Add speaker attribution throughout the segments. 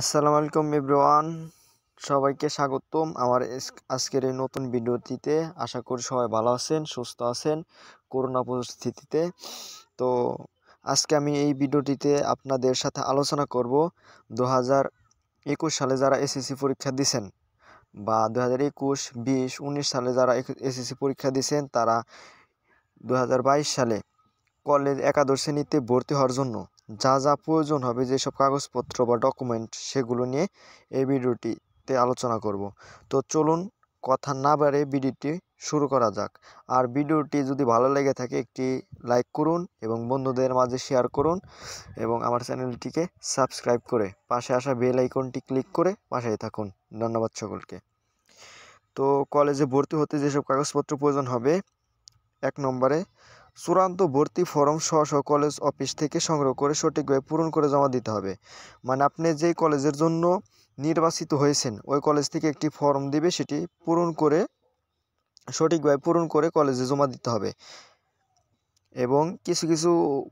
Speaker 1: আসসালামু আলাইকুম এভরিওয়ান সবাইকে স্বাগতম আমার আজকের এই নতুন ভিডিওটিতে আশা করি সবাই ভালো আছেন সুস্থ আছেন করোনা পরিস্থিতিতে তো আজকে আমি এই ভিডিওটিতে আপনাদের সাথে আলোচনা করব দু সালে যারা এসএসসি পরীক্ষা দিছেন বা দু হাজার একুশ বিশ উনিশ সালে যারা এসএসসি পরীক্ষা দিছেন তারা দু সালে কলেজ একাদশ শ্রেণীতে ভর্তি হওয়ার জন্য যা যা প্রয়োজন হবে যেসব কাগজপত্র বা ডকুমেন্ট সেগুলো নিয়ে এই ভিডিওটিতে আলোচনা করব তো চলুন কথা না বাড়ে ভিডিওটি শুরু করা যাক আর ভিডিওটি যদি ভালো লেগে থাকে একটি লাইক করুন এবং বন্ধুদের মাঝে শেয়ার করুন এবং আমার চ্যানেলটিকে সাবস্ক্রাইব করে পাশে আসা বেল আইকনটি ক্লিক করে পাশেই থাকুন ধন্যবাদ সকলকে তো কলেজে ভর্তি হতে যেসব কাগজপত্র প্রয়োজন হবে এক নম্বরে চূড়ান্ত ভর্তি ফর্ম সহ সহ কলেজ অফিস থেকে সংগ্রহ করে সঠিকভাবে পূরণ করে জমা দিতে হবে মানে আপনি যেই কলেজের জন্য নির্বাচিত হয়েছেন ওই কলেজ থেকে একটি ফর্ম দিবে সেটি পূরণ করে সঠিকভাবে পূরণ করে কলেজে জমা দিতে হবে এবং কিছু কিছু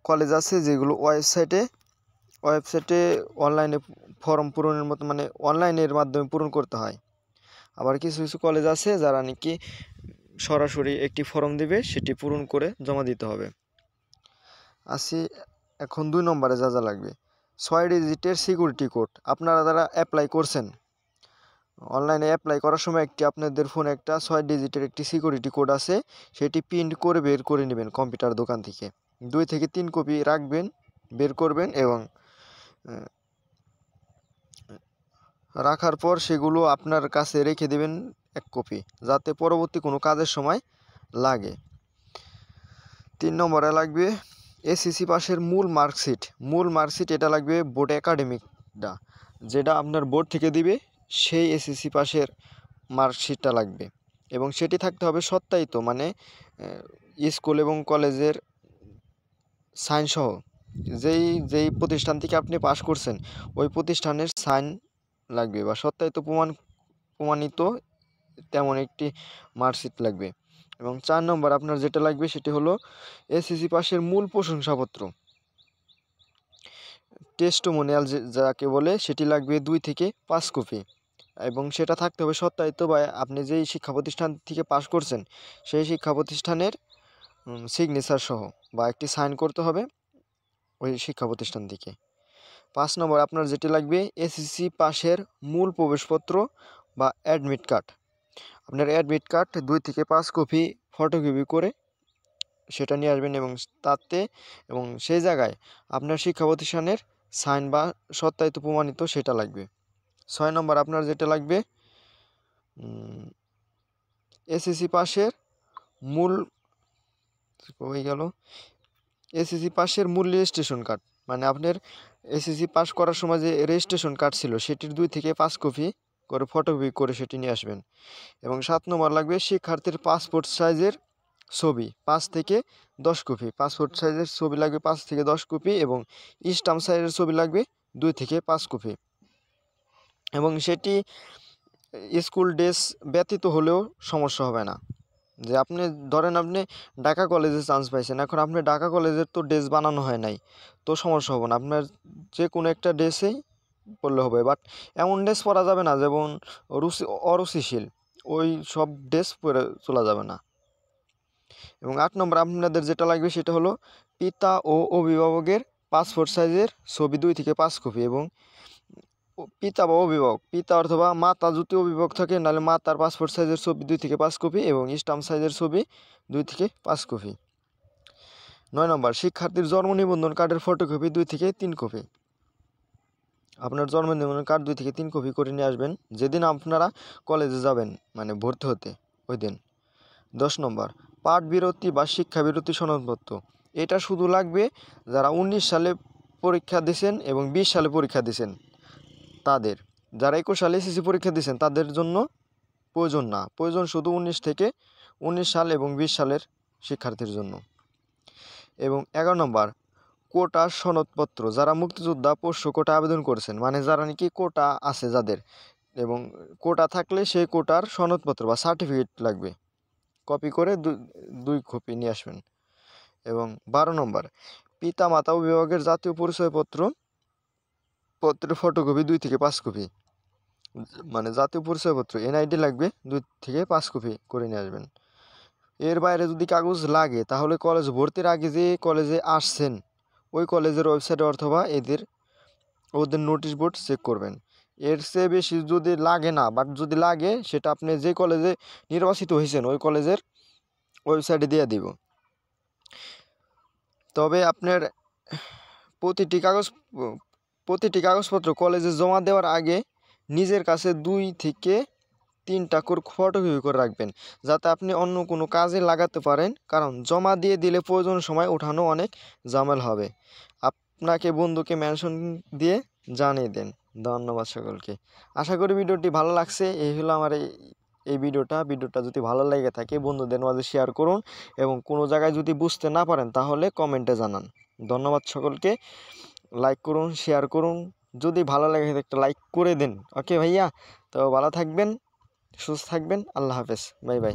Speaker 1: কলেজ আছে যেগুলো ওয়েবসাইটে ওয়েবসাইটে অনলাইনে ফর্ম পূরণের মতো মানে অনলাইনের মাধ্যমে পূরণ করতে হয় আবার কিছু কিছু কলেজ আছে যারা নাকি সরাসরি একটি ফর্ম দিবে সেটি পূরণ করে জমা দিতে হবে আসি এখন দুই নম্বরে যা যা লাগবে ছয় ডিজিটের সিকিউরিটি কোড আপনারা যারা অ্যাপ্লাই করছেন অনলাইনে অ্যাপ্লাই করার সময় একটি আপনাদের ফোনে একটা ছয় ডিজিটের একটি সিকিউরিটি কোড আছে সেটি প্রিন্ট করে বের করে নেবেন কম্পিউটার দোকান থেকে দুই থেকে তিন কপি রাখবেন বের করবেন এবং রাখার পর সেগুলো আপনার কাছে রেখে দেবেন এক কপি যাতে পরবর্তী কোনো কাজের সময় লাগে তিন নম্বরে লাগবে এসিসি পাশের মূল মার্কশিট মূল মার্কশিট এটা লাগবে বোর্ড একাডেমিকটা যেটা আপনার বোর্ড থেকে দিবে সেই এসিসি পাশের মার্কশিটটা লাগবে এবং সেটি থাকতে হবে সত্যায়িত মানে স্কুল এবং কলেজের সাইনসহ যেই যেই প্রতিষ্ঠান থেকে আপনি পাশ করছেন ওই প্রতিষ্ঠানের সাইন লাগবে বা সত্যায়িত প্রমাণ প্রমাণিত তেমন একটি মার্কশিট লাগবে এবং চার নম্বর আপনার যেটা লাগবে সেটি হলো এসএসসি পাশের মূল প্রশংসাপত্র টেস্টমোনিয়াল যাকে বলে সেটি লাগবে দুই থেকে পাঁচ কপি এবং সেটা থাকতে হবে সত্যায়িত বা আপনি যেই শিক্ষা প্রতিষ্ঠান থেকে পাশ করছেন সেই শিক্ষা প্রতিষ্ঠানের সিগনেচার সহ বা একটি সাইন করতে হবে ওই শিক্ষা প্রতিষ্ঠান থেকে পাঁচ নম্বর আপনার যেটি লাগবে এসএসসি পাশের মূল প্রবেশপত্র বা অ্যাডমিট কার্ড আপনার অ্যাডমিট কার্ড দুই থেকে পাঁচ কপি ফটোকপি করে সেটা নিয়ে আসবেন এবং তাতে এবং সেই জায়গায় আপনার শিক্ষা প্রতিষ্ঠানের সাইন বা সত্যায়িত প্রমাণিত সেটা লাগবে ছয় নম্বর আপনার যেটা লাগবে এসএসসি পাশের মূল হয়ে গেল এসএসসি পাশের মূল রেজিস্ট্রেশন কার্ড মানে আপনার এসএসসি পাস করার সময় যে রেজিস্ট্রেশন কার্ড ছিল সেটির দুই থেকে পাঁচ কপি করে ফটোকপি করে সেটি নিয়ে আসবেন এবং সাত নম্বর লাগবে শিক্ষার্থীর পাসপোর্ট সাইজের ছবি পাঁচ থেকে দশ কপি পাসপোর্ট সাইজের ছবি লাগবে পাঁচ থেকে দশ কপি এবং স্টাম্প সাইজের ছবি লাগবে দুই থেকে পাঁচ কপি এবং সেটি স্কুল ড্রেস ব্যতীত হলেও সমস্যা হবে না যে আপনি ধরেন আপনি ঢাকা কলেজে চান্স পাইছেন এখন আপনি ঢাকা কলেজের তো ড্রেস বানানো হয় নাই তো সমস্যা হবে না আপনার যে কোনো একটা ড্রেসেই পড়লে হবে বাট এমন ড্রেস পরা যাবে না যেমন রুচি অরুচিশীল ওই সব ড্রেস পরে চলা যাবে না এবং আট নম্বর আপনাদের যেটা লাগবে সেটা হলো পিতা ও অভিভাবকের পাসপোর্ট সাইজের ছবি দুই থেকে পাঁচ কপি এবং পিতা বা অভিভাবক পিতা অথবা মাতা যদি অভিভাবক থাকে নাহলে মাতার পাসপোর্ট সাইজের ছবি দুই থেকে পাঁচ কপি এবং স্টাম্প সাইজের ছবি দুই থেকে পাঁচ কপি নয় নম্বর শিক্ষার্থীর জন্ম নিবন্ধন কার্ডের ফটোকপি দুই থেকে তিন কপি আপনার জন্মদিন কার্ড দুই থেকে তিন কপি করে নিয়ে আসবেন যেদিন আপনারা কলেজে যাবেন মানে ভর্তি হতে ওই দিন দশ নম্বর পাঠ বিরতি বা শিক্ষা বিরতি সনদপত্র এটা শুধু লাগবে যারা ১৯ সালে পরীক্ষা দিয়েছেন এবং ২০ সালে পরীক্ষা দিয়েছেন তাদের যারা একুশ সালে এসএসসি পরীক্ষা দিয়েছেন তাদের জন্য প্রয়োজন না প্রয়োজন শুধু ১৯ থেকে ১৯ সাল এবং ২০ সালের শিক্ষার্থীর জন্য এবং এগারো নম্বর কোটা সনদপত্র যারা মুক্তিযোদ্ধা পোষ্য কোটা আবেদন করছেন মানে যারা নাকি কোটা আছে যাদের এবং কোটা থাকলে সেই কোটার সনদপত্র বা সার্টিফিকেট লাগবে কপি করে দুই কপি নিয়ে আসবেন এবং বারো নম্বর পিতা মাতা অভিভাবকের জাতীয় পরিচয়পত্র পত্রের ফটোকপি দুই থেকে পাঁচ কপি মানে জাতীয় পরিচয়পত্র এনআইডি লাগবে দুই থেকে পাঁচ কপি করে নিয়ে আসবেন এর বাইরে যদি কাগজ লাগে তাহলে কলেজ ভর্তির আগে যে কলেজে আসছেন ওই কলেজের ওয়েবসাইটে অথবা এদের ওদের নোটিশ বোর্ড চেক করবেন এর চেয়ে বেশি যদি লাগে না বাট যদি লাগে সেটা আপনি যে কলেজে নির্বাচিত হয়েছেন ওই কলেজের ওয়েবসাইটে দিয়ে দিব তবে আপনার প্রতিটি কাগজ প্রতিটি কাগজপত্র কলেজে জমা দেওয়ার আগে নিজের কাছে দুই থেকে তিনটা করে ফটোকপি করে রাখবেন যাতে আপনি অন্য কোনো কাজে লাগাতে পারেন কারণ জমা দিয়ে দিলে প্রয়োজন সময় ওঠানো অনেক জামেল হবে আপনাকে বন্ধুকে মেনশন দিয়ে জানিয়ে দেন ধন্যবাদ সকলকে আশা করি ভিডিওটি ভালো লাগছে এই হলো আমার এই এই ভিডিওটা ভিডিওটা যদি ভালো লেগে থাকে বন্ধুদের মাঝে শেয়ার করুন এবং কোনো জায়গায় যদি বুঝতে না পারেন তাহলে কমেন্টে জানান ধন্যবাদ সকলকে লাইক করুন শেয়ার করুন যদি ভালো লাগে একটা লাইক করে দেন ওকে ভাইয়া তো ভালো থাকবেন সুস্থ থাকবেন আল্লাহ হাফেজ বাই বাই